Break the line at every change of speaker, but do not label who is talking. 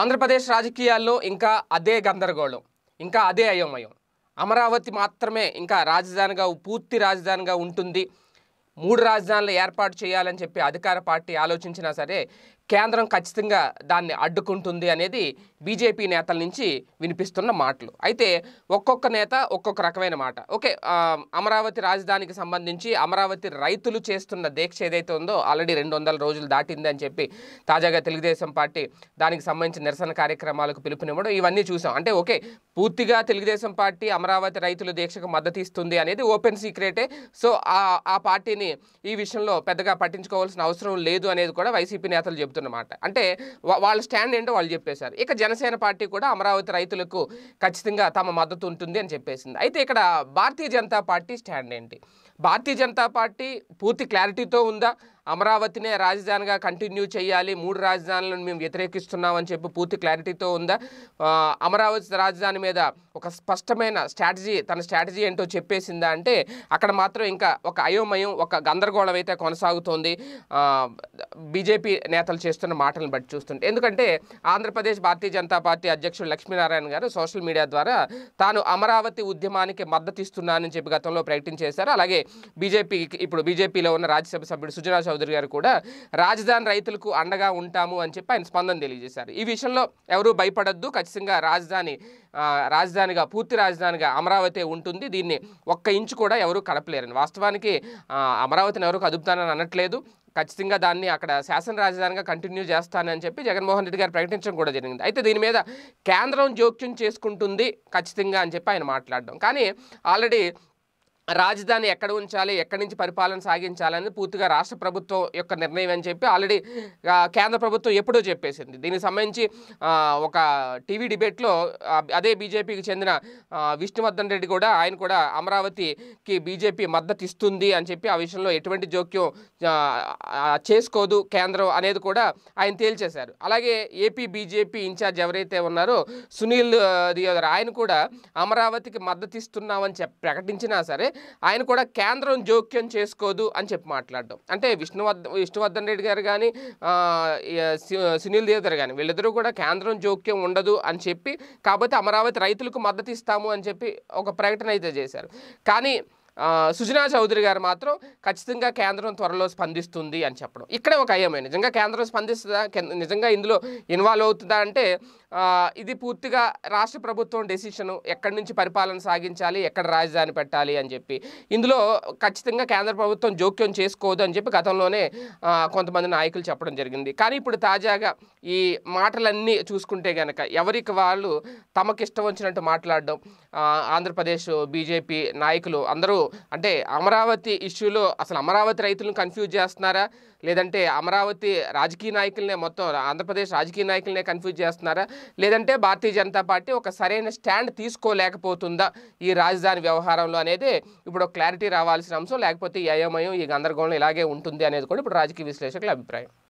ఆంధ్రప్రదేశ్ రాజకీయాల్లో ఇంకా అదే గందరగోళం ఇంకా అదే అయోమయం అమరావతి మాత్రమే ఇంకా రాజధానిగా పూర్తి రాజధానిగా ఉంటుంది మూడు రాజధానులు ఏర్పాటు చేయాలని చెప్పి అధికార పార్టీ ఆలోచించినా సరే కేంద్రం ఖచ్చితంగా దాన్ని అడ్డుకుంటుంది అనేది బీజేపీ నేతల నుంచి వినిపిస్తున్న మాటలు అయితే ఒక్కొక్క నేత ఒక్కొక్క రకమైన మాట ఓకే అమరావతి రాజధానికి సంబంధించి అమరావతి రైతులు చేస్తున్న దీక్ష ఏదైతే ఉందో ఆల్రెడీ రెండు వందల రోజులు దాటింది అని చెప్పి తాజాగా తెలుగుదేశం పార్టీ దానికి సంబంధించి నిరసన కార్యక్రమాలకు పిలుపునివ్వడం ఇవన్నీ చూసాం అంటే ఓకే పూర్తిగా తెలుగుదేశం పార్టీ అమరావతి రైతుల దీక్షకు మద్దతు ఇస్తుంది అనేది ఓపెన్ సీక్రెటే సో ఆ పార్టీని ఈ విషయంలో పెద్దగా పట్టించుకోవాల్సిన అవసరం లేదు అనేది కూడా వైసీపీ నేతలు చెబుతున్నారు చెప్తున్నమాట అంటే వాళ్ళ స్టాండ్ ఏంటో వాళ్ళు చెప్పేశారు ఇక జనసేన పార్టీ కూడా అమరావతి రైతులకు ఖచ్చితంగా తమ మద్దతు ఉంటుంది అని చెప్పేసింది అయితే ఇక్కడ భారతీయ జనతా పార్టీ స్టాండ్ ఏంటి భారతీయ జనతా పార్టీ పూర్తి క్లారిటీతో ఉందా అమరావతినే రాజధానిగా కంటిన్యూ చేయాలి మూడు రాజధానులను మేము వ్యతిరేకిస్తున్నామని చెప్పి పూర్తి క్లారిటీతో ఉందా అమరావతి రాజధాని మీద ఒక స్పష్టమైన స్ట్రాటజీ తన స్ట్రాటజీ ఏంటో చెప్పేసిందా అంటే అక్కడ మాత్రం ఇంకా ఒక అయోమయం ఒక గందరగోళం అయితే కొనసాగుతోంది బీజేపీ నేతలు చేస్తున్న మాటలను బట్టి చూస్తుంటే ఎందుకంటే ఆంధ్రప్రదేశ్ భారతీయ జనతా పార్టీ అధ్యక్షుడు లక్ష్మీనారాయణ గారు సోషల్ మీడియా ద్వారా తాను అమరావతి ఉద్యమానికి మద్దతు ఇస్తున్నానని చెప్పి గతంలో ప్రకటించేశారు చేశారు అలాగే బీజేపీ ఇప్పుడు బీజేపీలో ఉన్న రాజ్యసభ సభ్యుడు సుజనా చౌదరి గారు కూడా రాజధాని రైతులకు అండగా ఉంటాము అని చెప్పి ఆయన స్పందన తెలియజేశారు ఈ విషయంలో ఎవరూ భయపడద్దు ఖచ్చితంగా రాజధాని రాజధానిగా పూర్తి రాజధానిగా అమరావతి ఉంటుంది దీన్ని ఒక్క ఇంచు కూడా ఎవరూ కడపలేరని వాస్తవానికి అమరావతిని ఎవరు కదుపుతానని అనట్లేదు ఖచ్చితంగా దాన్ని అక్కడ శాసన రాజధానిగా కంటిన్యూ చేస్తానని చెప్పి జగన్మోహన్ రెడ్డి గారు ప్రకటించడం కూడా జరిగింది అయితే దీని మీద కేంద్రం జోక్యం చేసుకుంటుంది ఖచ్చితంగా అని చెప్పి ఆయన మాట్లాడడం కానీ ఆల్రెడీ రాజధాని ఎక్కడ ఉంచాలి ఎక్కడి నుంచి పరిపాలన సాగించాలనేది పూర్తిగా రాష్ట్ర ప్రభుత్వం యొక్క నిర్ణయం అని చెప్పి ఆల్రెడీ కేంద్ర ప్రభుత్వం ఎప్పుడో చెప్పేసింది దీనికి సంబంధించి ఒక టీవీ డిబేట్లో అదే బీజేపీకి చెందిన విష్ణువర్ధన్ రెడ్డి కూడా ఆయన కూడా అమరావతికి బీజేపీ మద్దతు ఇస్తుంది అని చెప్పి ఆ విషయంలో ఎటువంటి జోక్యం చేసుకోదు కేంద్రం అనేది కూడా ఆయన తేల్చేశారు అలాగే ఏపీ బీజేపీ ఇన్ఛార్జ్ ఎవరైతే ఉన్నారో సునీల్ ఆయన కూడా అమరావతికి మద్దతు ఇస్తున్నామని ప్రకటించినా సరే ఆయన కూడా కేంద్రం జోక్యం చేసుకోదు అని చెప్పి మాట్లాడడం అంటే విష్ణువర్ధన్ విష్ణువర్ధన్ రెడ్డి గారు కానీ సునీల్ దేవ్ కానీ వీళ్ళిద్దరూ కూడా కేంద్రం జోక్యం ఉండదు అని చెప్పి కాబట్టి అమరావతి రైతులకు మద్దతు ఇస్తాము అని చెప్పి ఒక ప్రకటన అయితే చేశారు కానీ సుజనా చౌదరి గారు మాత్రం ఖచ్చితంగా కేంద్రం త్వరలో స్పందిస్తుంది అని చెప్పడం ఇక్కడే ఒక అయ్యమే నిజంగా కేంద్రం స్పందిస్తుందా నిజంగా ఇందులో ఇన్వాల్వ్ అవుతుందా అంటే ఇది పూర్తిగా రాష్ట్ర ప్రభుత్వం డెసిషను ఎక్కడి నుంచి పరిపాలన సాగించాలి ఎక్కడ రాజధాని పెట్టాలి అని చెప్పి ఇందులో ఖచ్చితంగా కేంద్ర ప్రభుత్వం జోక్యం చేసుకోదు అని చెప్పి గతంలోనే కొంతమంది నాయకులు చెప్పడం జరిగింది కానీ ఇప్పుడు తాజాగా ఈ మాటలన్నీ చూసుకుంటే కనుక ఎవరికి వాళ్ళు తమకిష్టం వచ్చినట్టు మాట్లాడడం ఆంధ్రప్రదేశ్ బీజేపీ నాయకులు అందరూ అంటే అమరావతి ఇష్యూలో అసలు అమరావతి రైతులను కన్ఫ్యూజ్ చేస్తున్నారా లేదంటే అమరావతి రాజకీయ నాయకులనే మొత్తం ఆంధ్రప్రదేశ్ రాజకీయ నాయకులనే కన్ఫ్యూజ్ చేస్తున్నారా లేదంటే భారతీయ జనతా పార్టీ ఒక సరైన స్టాండ్ తీసుకోలేకపోతుందా ఈ రాజధాని వ్యవహారంలో అనేది ఇప్పుడు క్లారిటీ రావాల్సిన అంశం లేకపోతే ఈ అయోమయం ఈ గందరగోళం ఇలాగే ఉంటుంది అనేది కూడా ఇప్పుడు రాజకీయ విశ్లేషకుల అభిప్రాయం